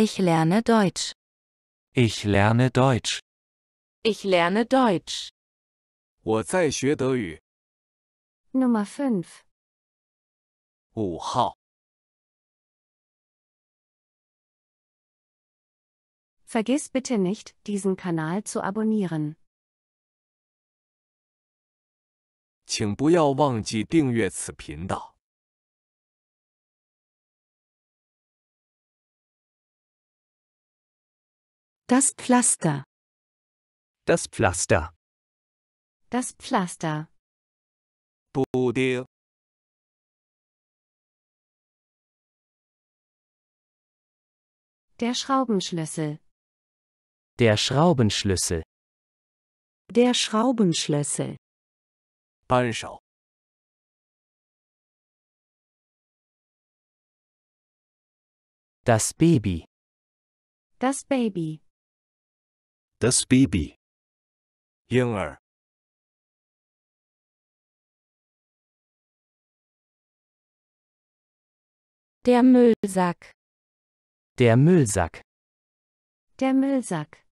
Ich lerne Deutsch. Ich lerne Deutsch. Ich lerne Deutsch. 我在学德语。Nummer 5. Vergiss bitte nicht, diesen Kanal zu abonnieren. 请不要忘记订阅此频道。Das Pflaster. Das Pflaster. Das Pflaster. Bodir. Der Schraubenschlüssel. Der Schraubenschlüssel. Der Schraubenschlüssel. Banschau. Das Baby. Das Baby. Das Baby. Jünger. Der Müllsack. Der Müllsack. Der Müllsack.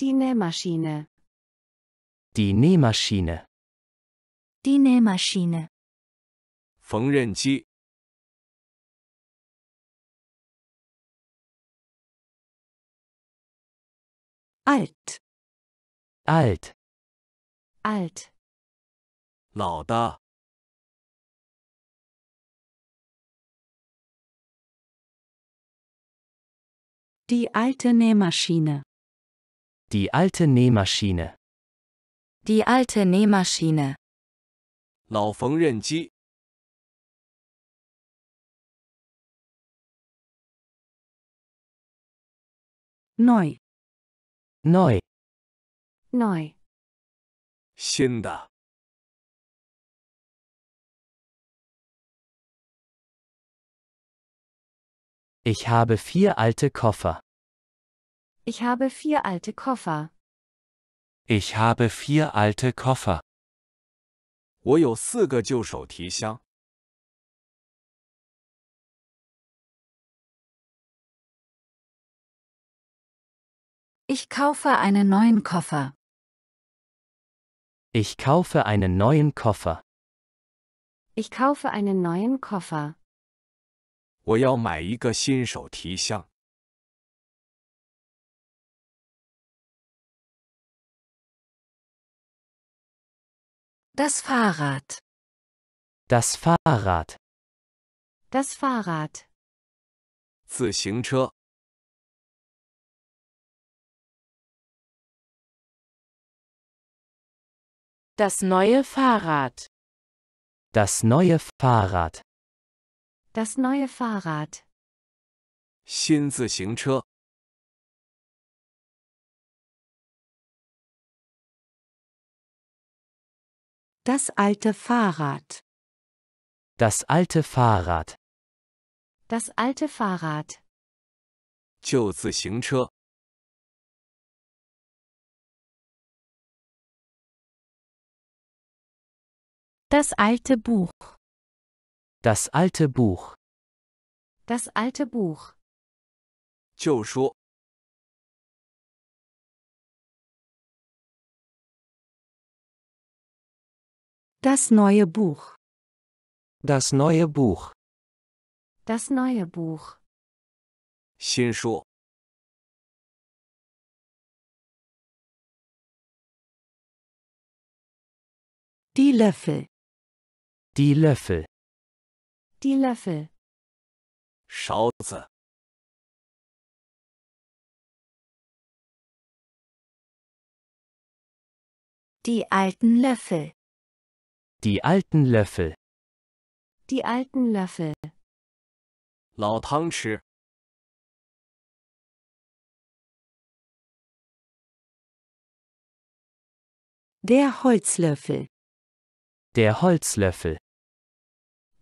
Die Nähmaschine. Die Nähmaschine. Die Nähmaschine. 缝纫机，alt alt alt 老的 Die alte Nähmaschine. Die alte Nähmaschine. Die alte Nähmaschine. 老缝纫机 neu, neu, neu. Ich habe vier alte Koffer. Ich habe vier alte Koffer. Ich habe vier alte Koffer. 我有四个旧手提箱。Ich kaufe einen neuen Koffer. Ich kaufe einen neuen Koffer. Ich kaufe einen neuen Koffer. 我要买一个新手提箱。Das Fahrrad. Das Fahrrad. Das Fahrrad. 自行车。Das neue Fahrrad. Das neue Fahrrad. Das neue Fahrrad. 新自行车。Das alte Fahrrad. Das alte Fahrrad. Das alte Fahrrad. 旧自行车。Das alte Buch. Das alte Buch. Das alte Buch. Das neue Buch. Das neue Buch. Das neue Buch. Die Löffel. Die Löffel. Die Löffel. Schauze. Die alten Löffel. Die alten Löffel. Die alten Löffel. Der Holzlöffel. Der Holzlöffel.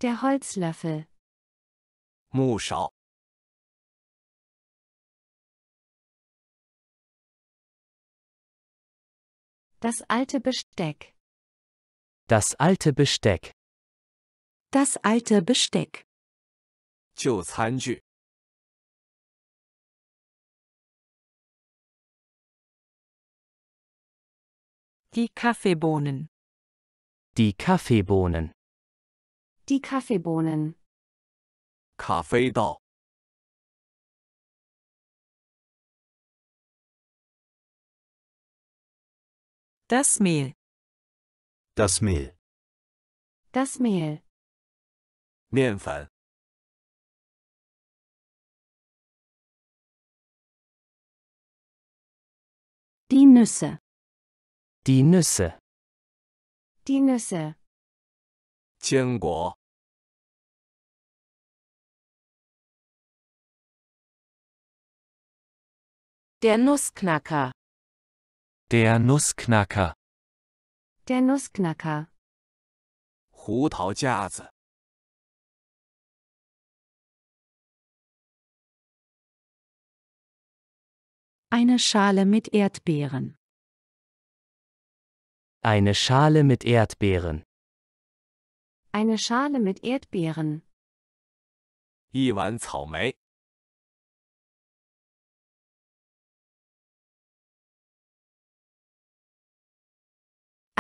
Der Holzlöffel. Muschau. Das alte Besteck. Das alte Besteck. Das alte Besteck. Die Kaffeebohnen. Die Kaffeebohnen. Die Kaffeebohnen. Das Mehl. Das Mehl. Das Mehl. Die Nüsse. Die Nüsse. Die Nüsse. 坚果。Der Nussknacker. Der Nussknacker. Der Nussknacker. Eine Schale mit Erdbeeren. Eine Schale mit Erdbeeren. Eine Schale mit Erdbeeren. 一碗草莓。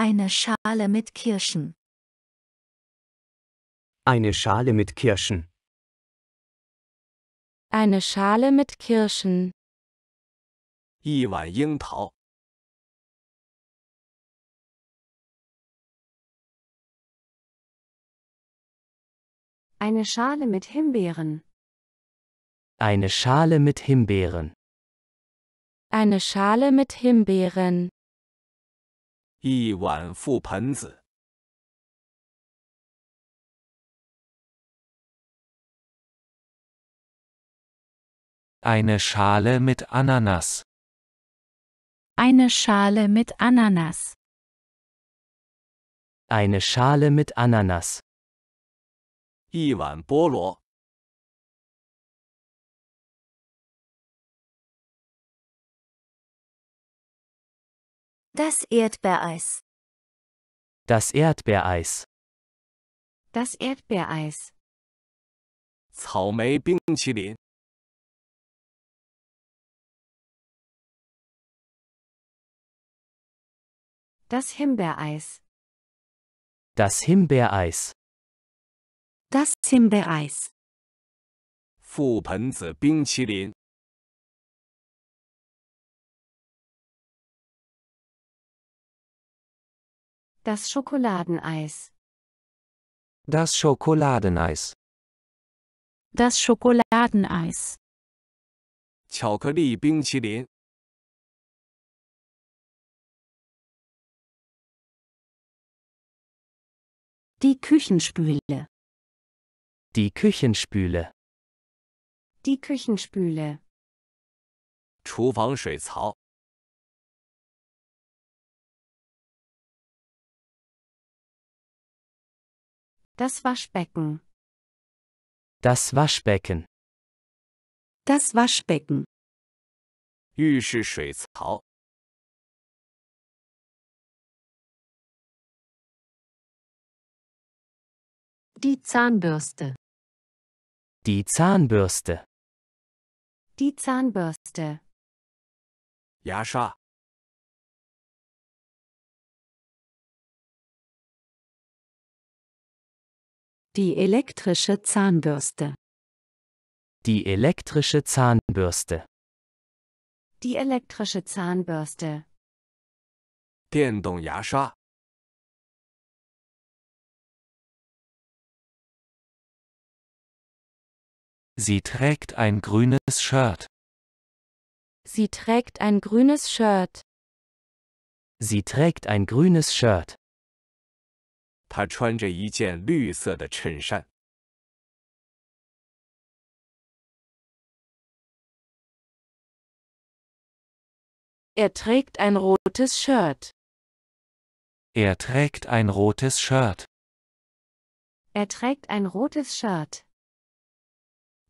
Eine Schale mit Kirschen. Eine Schale mit Kirschen. Eine Schale mit Kirschen. 一碗樱桃。Eine Schale mit Himbeeren. Eine Schale mit Himbeeren. Eine Schale mit Himbeeren. 一碗覆盆子。Eine Schale mit Ananas. Eine Schale mit Ananas. Eine Schale mit Ananas. 一碗菠萝。Das Erdbeereis. Das Erdbeereis. Das Erdbeereis. 草莓冰淇淋。Das Himbeereis. Das Himbeereis. Das Himbeereis. 覆盆子冰淇淋。Das Schokoladeneis. Das Schokoladeneis. Das Schokoladeneis. 巧克力冰淇淋。Die Küchenspüle. Die Küchenspüle. Die Küchenspüle. 厨房水槽。Das Waschbecken. Das Waschbecken. Das Waschbecken. Die Zahnbürste. Die Zahnbürste. Die Zahnbürste. 牙刷。Die elektrische Zahnbürste. Die elektrische Zahnbürste. Die elektrische Zahnbürste. 电动牙刷。Sie trägt ein grünes Shirt. Sie trägt ein grünes Shirt. Sie trägt ein grünes Shirt. 他穿着一件绿色的衬衫。他穿着 Shirt.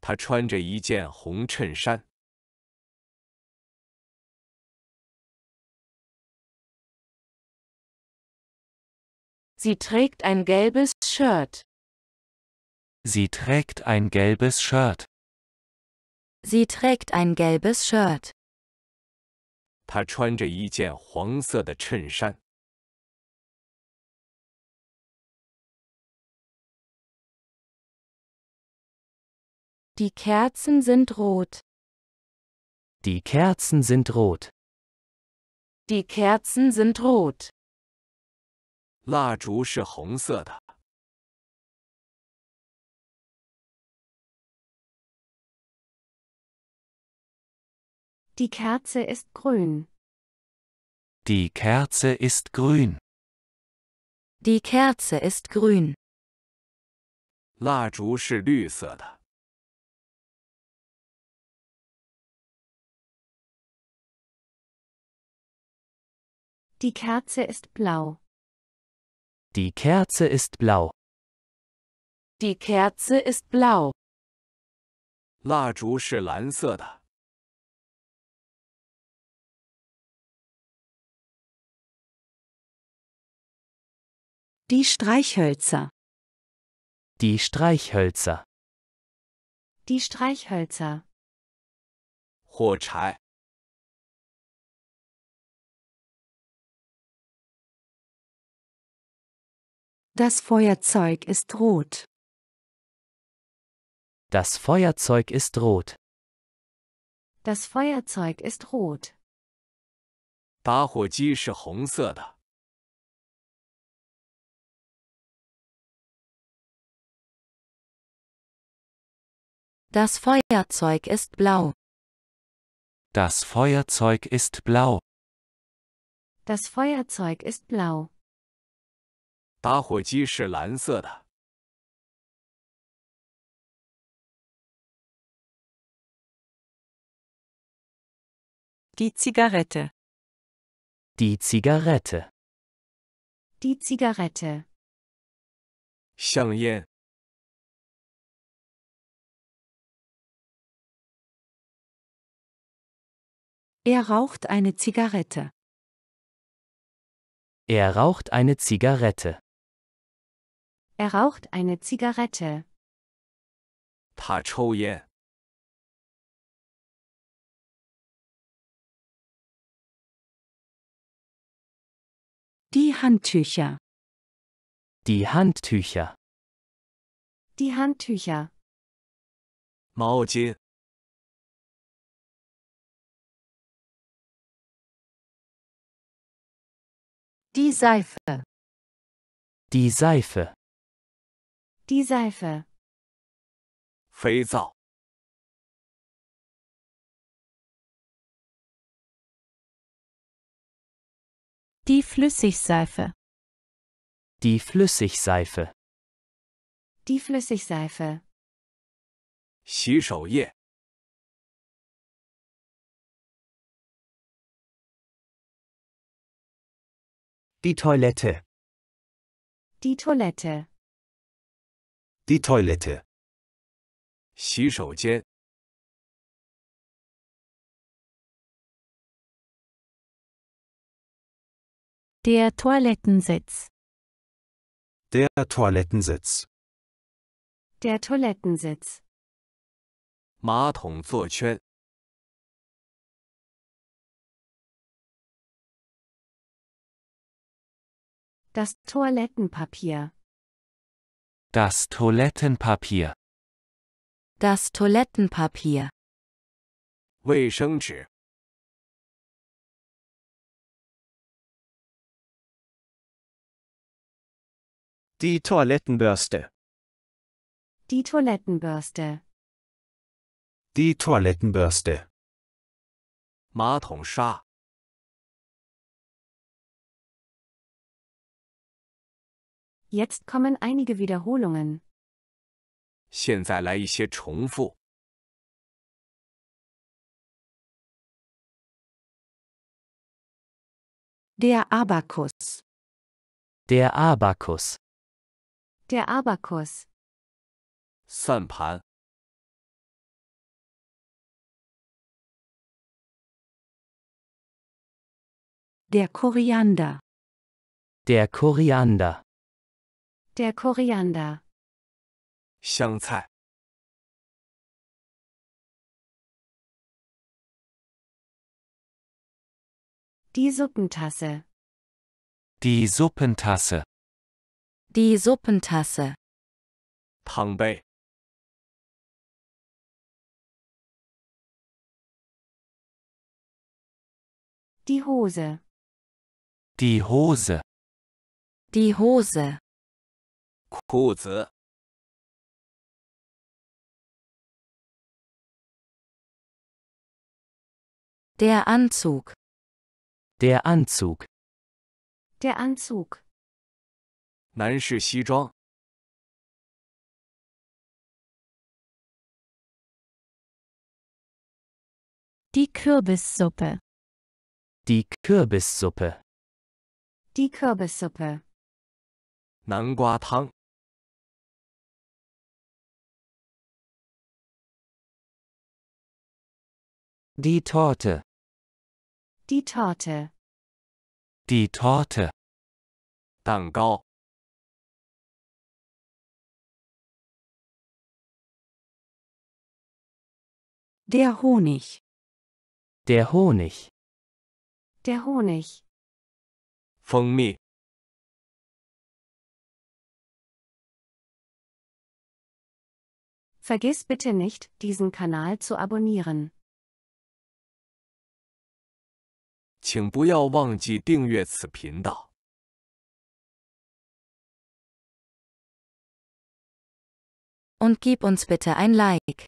他穿着一件红衬衫。Sie trägt ein gelbes Shirt. Sie trägt ein gelbes Shirt. Sie trägt ein gelbes Shirt. Die Kerzen sind rot. Die Kerzen sind rot. Die Kerzen sind rot. 蜡烛是红色的。Die Kerze ist grün. Die Kerze ist grün. Die Kerze ist grün. Die Kerze ist blau. Die Kerze ist blau. Die Kerze ist blau. 蜡烛是蓝色的。Die Streichhölzer. Die Streichhölzer. Die Streichhölzer. 火柴 Das Feuerzeug ist rot. Das Feuerzeug ist rot. Das Feuerzeug ist rot. 打火机是红色的。Das Feuerzeug ist blau. Das Feuerzeug ist blau. Das Feuerzeug ist blau. 打火机是蓝色的。Die Zigarette. Die Zigarette. Die Zigarette. 香烟。Er raucht eine Zigarette. Er raucht eine Zigarette. Er raucht eine Zigarette. Die Handtücher. Die Handtücher. Die Handtücher. Die Seife. Die Seife. Die Seife. Die Flüssigseife. Die Flüssigseife. Die Flüssigseife. Die Toilette. Die Toilette. Die Toilette. Der Toilettensitz. Der Toilettensitz. Der Toilettensitz. Das Toilettenpapier. Das Toilettenpapier. Das Toilettenpapier. Die Toilettenbürste. Die Toilettenbürste. Die Toilettenbürste. 马桶刷。Jetzt kommen einige Wiederholungen. 现在来一些重复。Der Abakus. Der Abakus. Der Abakus. 算盘。Der Koriander. Der Koriander. Der Koriander. 香菜。Die Suppentasse. Die Suppentasse. Die Suppentasse. Die Hose. Die Hose. Die Hose. Der Anzug. Der Anzug. Der Anzug. 男士西装 Die Kürbissuppe. Die Kürbissuppe. Die Kürbissuppe. 南瓜汤 Die Torte. Die Torte. Die Torte. 蛋糕。Der Honig. Der Honig. Der Honig. 蜂蜜。Vergiss bitte nicht, diesen Kanal zu abonnieren. 请不要忘记订阅此频道，und gib uns bitte ein Like。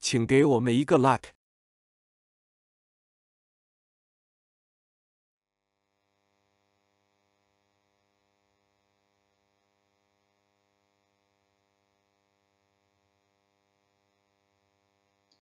请给我们一个 Like。